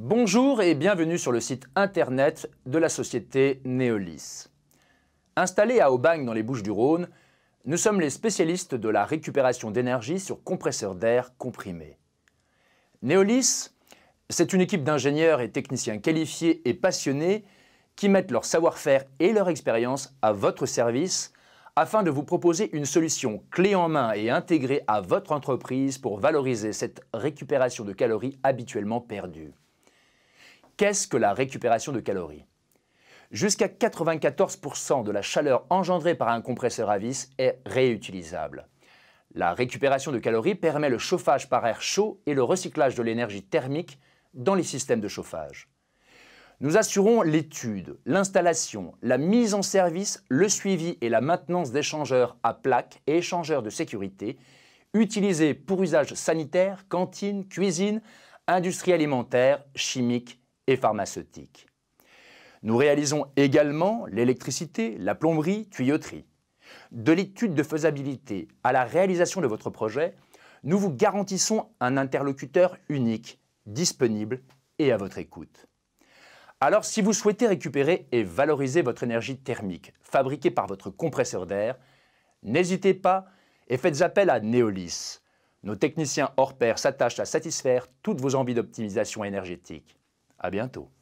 Bonjour et bienvenue sur le site internet de la société Neolis. Installés à Aubagne dans les Bouches-du-Rhône, nous sommes les spécialistes de la récupération d'énergie sur compresseurs d'air comprimés. Neolis, c'est une équipe d'ingénieurs et techniciens qualifiés et passionnés qui mettent leur savoir-faire et leur expérience à votre service afin de vous proposer une solution clé en main et intégrée à votre entreprise pour valoriser cette récupération de calories habituellement perdues qu'est-ce que la récupération de calories Jusqu'à 94% de la chaleur engendrée par un compresseur à vis est réutilisable. La récupération de calories permet le chauffage par air chaud et le recyclage de l'énergie thermique dans les systèmes de chauffage. Nous assurons l'étude, l'installation, la mise en service, le suivi et la maintenance d'échangeurs à plaques et échangeurs de sécurité utilisés pour usage sanitaire, cantine, cuisine, industrie alimentaire, chimique et pharmaceutiques. Nous réalisons également l'électricité, la plomberie, tuyauterie. De l'étude de faisabilité à la réalisation de votre projet, nous vous garantissons un interlocuteur unique, disponible et à votre écoute. Alors si vous souhaitez récupérer et valoriser votre énergie thermique fabriquée par votre compresseur d'air, n'hésitez pas et faites appel à Neolis. Nos techniciens hors pair s'attachent à satisfaire toutes vos envies d'optimisation énergétique. A bientôt.